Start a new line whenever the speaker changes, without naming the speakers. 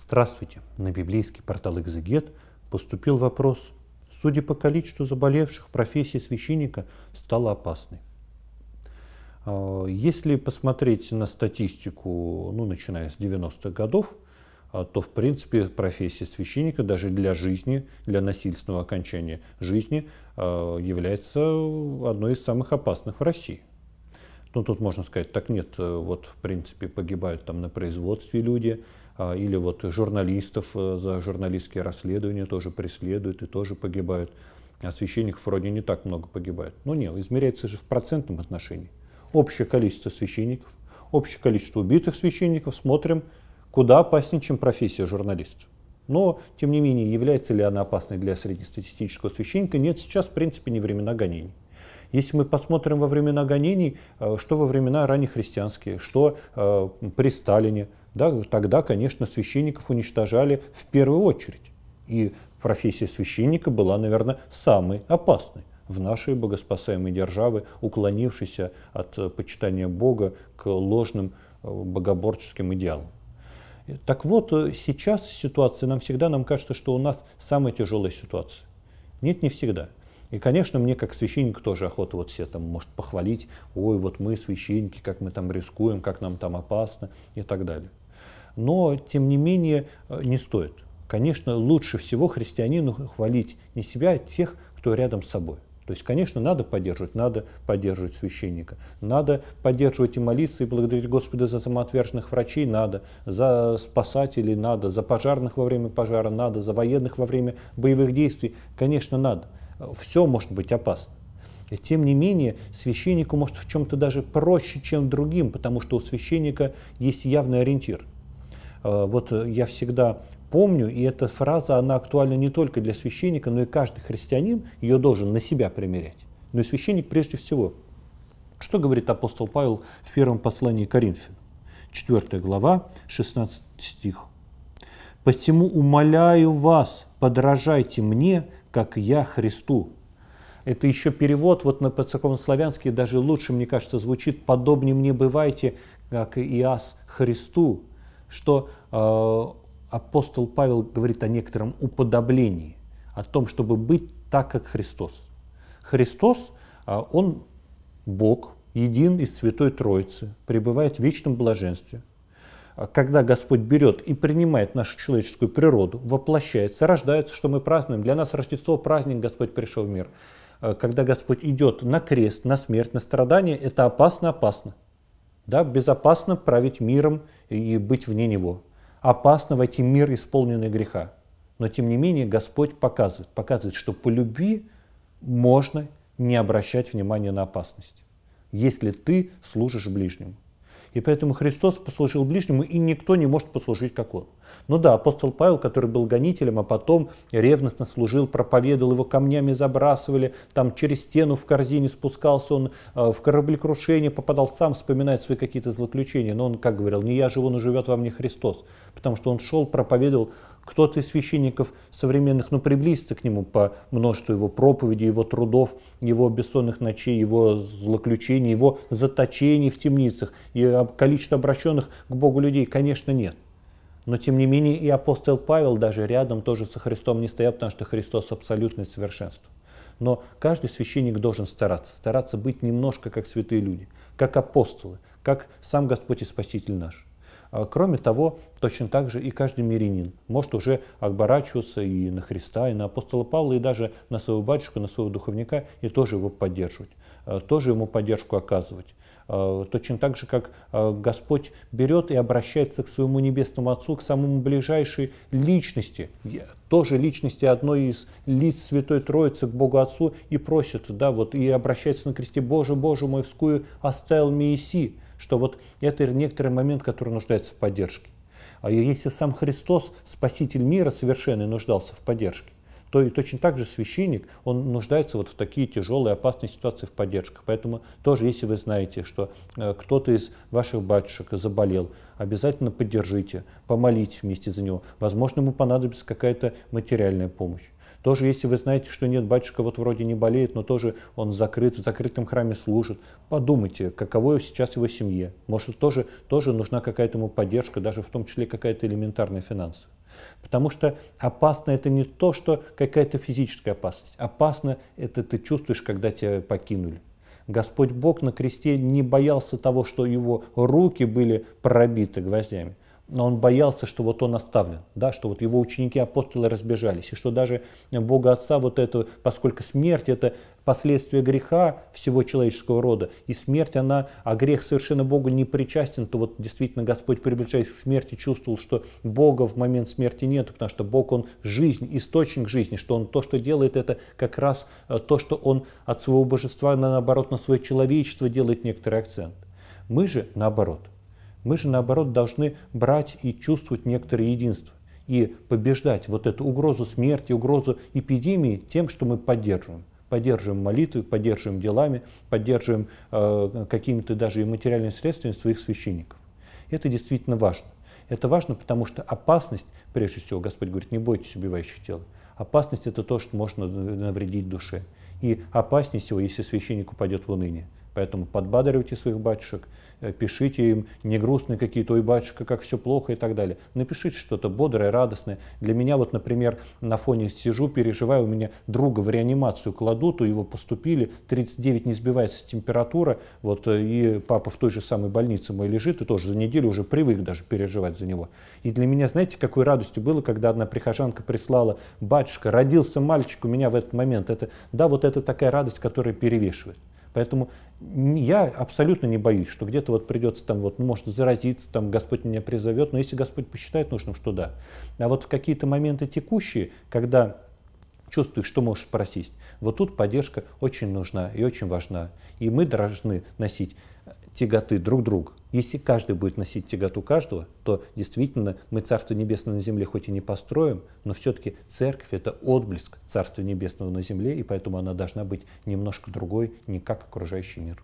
Здравствуйте! На библейский портал «Экзегет» поступил вопрос. Судя по количеству заболевших, профессия священника стала опасной. А, если посмотреть на статистику, ну, начиная с 90-х годов, а, то, в принципе, профессия священника даже для жизни, для насильственного окончания жизни а, является одной из самых опасных в России. Ну, тут можно сказать, так нет, э, вот, в принципе, погибают там на производстве люди, а, или вот журналистов э, за журналистские расследования тоже преследуют и тоже погибают. А священников вроде не так много погибает. но ну, нет, измеряется же в процентном отношении. Общее количество священников, общее количество убитых священников, смотрим, куда опаснее, чем профессия журналиста. Но, тем не менее, является ли она опасной для среднестатистического священника? Нет, сейчас, в принципе, не времена гонений. Если мы посмотрим во времена гонений, э, что во времена раннехристианские, что э, при Сталине, да, тогда, конечно, священников уничтожали в первую очередь. И профессия священника была, наверное, самой опасной в нашей богоспасаемой державы, уклонившейся от э, почитания Бога к ложным э, богоборческим идеалам. Э, так вот, сейчас ситуация, нам всегда нам кажется, что у нас самая тяжелая ситуация. Нет, не всегда. И, конечно, мне как священник тоже охота вот все там может похвалить, ой, вот мы священники, как мы там рискуем, как нам там опасно и так далее. Но, тем не менее, э, не стоит. Конечно, лучше всего христианину хвалить не себя, а тех, кто рядом с собой. То есть, конечно, надо поддерживать, надо поддерживать священника, надо поддерживать и молиться, и благодарить Господа за самоотверженных врачей, надо, за спасателей, надо, за пожарных во время пожара, надо, за военных во время боевых действий, конечно, надо все может быть опасно. И тем не менее, священнику может в чем-то даже проще, чем другим, потому что у священника есть явный ориентир. А, вот э, я всегда помню, и эта фраза, она актуальна не только для священника, но и каждый христианин ее должен на себя примерять. Но и священник прежде всего. Что говорит апостол Павел в первом послании Коринфянам, 4 глава, 16 стих. «Посему умоляю вас, подражайте мне, как я Христу. Это еще перевод вот на подсоковнославянский даже лучше, мне кажется, звучит «подобнее мне бывайте, как Иас Христу», что э, апостол Павел говорит о некотором уподоблении, о том, чтобы быть так, как Христос. Христос, э, Он Бог, един из Святой Троицы, пребывает в вечном блаженстве. А когда Господь берет и принимает нашу человеческую природу, воплощается, рождается, что мы празднуем. Для нас Рождество – праздник, Господь пришел в мир. А когда Господь идет на крест, на смерть, на страдания, это опасно-опасно. Да, безопасно править миром и быть вне него. Опасно войти в мир, исполненный греха. Но тем не менее Господь показывает, показывает, что по любви можно не обращать внимания на опасность, если ты служишь ближнему. И поэтому Христос послужил ближнему, и никто не может послужить, как он. Ну да, апостол Павел, который был гонителем, а потом ревностно служил, проповедовал, его камнями забрасывали, там через стену в корзине спускался он, э, в кораблекрушение попадал сам, вспоминает свои какие-то злоключения. Но он, как говорил, не я живу, но живет во мне Христос. Потому что он шел, проповедовал, кто-то из священников современных, ну, приблизится к нему по множеству его проповедей, его трудов, его бессонных ночей, его злоключений, его заточений в темницах. И количество обращенных к Богу людей, конечно, нет. Но тем не менее и апостол Павел даже рядом тоже со Христом не стоял, потому что Христос абсолютное совершенство. Но каждый священник должен стараться, стараться быть немножко как святые люди, как апостолы, как сам Господь и Спаситель наш. А, кроме того, точно так же и каждый мирянин может уже оборачиваться и на Христа, и на апостола Павла, и даже на своего батюшку, на своего духовника, и тоже его поддерживать, а, тоже ему поддержку оказывать. А, точно так же, как Господь берет и обращается к своему небесному Отцу, к самому ближайшей личности, тоже личности одной из лиц Святой Троицы к Богу Отцу и просит, да, вот, и обращается на кресте, «Боже, Боже мой, вскую оставил Мииси» что вот это некоторый момент, который нуждается в поддержке. А если сам Христос, Спаситель мира совершенный, нуждался в поддержке, то и точно так же священник, он нуждается вот в такие тяжелые, опасные ситуации в поддержках. Поэтому тоже, если вы знаете, что э, кто-то из ваших батюшек заболел, обязательно поддержите, помолитесь вместе за него. Возможно, ему понадобится какая-то материальная помощь. Тоже если вы знаете, что нет, батюшка вот вроде не болеет, но тоже он закрыт, в закрытом храме служит, подумайте, каково сейчас его семье. Может, тоже, тоже нужна какая-то ему поддержка, даже в том числе какая-то элементарная финансовая. Потому что опасно это не то, что какая-то физическая опасность. Опасно это ты чувствуешь, когда тебя покинули. Господь Бог на кресте не боялся того, что его руки были пробиты гвоздями но он боялся, что вот он оставлен, да, что вот его ученики-апостолы разбежались, и что даже Бога Отца вот это, поскольку смерть это последствия греха всего человеческого рода, и смерть она, а грех совершенно Богу не причастен, то вот действительно Господь, приближаясь к смерти, чувствовал, что Бога в момент смерти нет, потому что Бог, Он жизнь, источник жизни, что Он то, что делает, это как раз э, то, что Он от своего божества, наоборот, на свое человечество делает некоторый акцент. Мы же наоборот – мы же, наоборот, должны брать и чувствовать некоторое единство и побеждать вот эту угрозу смерти, угрозу эпидемии тем, что мы поддерживаем. Поддерживаем молитвы, поддерживаем делами, поддерживаем э, какими-то даже и материальными средствами своих священников. Это действительно важно. Это важно, потому что опасность, прежде всего, Господь говорит, не бойтесь убивающих тела. Опасность – это то, что можно навредить душе. И опаснее всего, если священник упадет в уныние. Поэтому подбадривайте своих батюшек, э, пишите им не грустные какие-то, ой, батюшка, как все плохо и так далее. Напишите что-то бодрое, радостное. Для меня вот, например, на фоне сижу, переживаю, у меня друга в реанимацию кладут, у него поступили, 39 не сбивается температура, вот э, и папа в той же самой больнице мой лежит, и тоже за неделю уже привык даже переживать за него. И для меня, знаете, какой радостью было, когда одна прихожанка прислала, батюшка, родился мальчик у меня в этот момент. Это, да, вот это такая радость, которая перевешивает. Поэтому я абсолютно не боюсь, что где-то вот придется там, вот, ну, может, заразиться, там, Господь меня призовет, но если Господь посчитает нужным, что да. А вот в какие-то моменты текущие, когда чувствуешь, что можешь просить, вот тут поддержка очень нужна и очень важна. И мы должны носить э, тяготы друг друга. Если каждый будет носить тяготу каждого, то действительно мы Царство Небесное на земле хоть и не построим, но все-таки церковь – это отблеск Царства Небесного на земле, и поэтому она должна быть немножко другой, не как окружающий мир.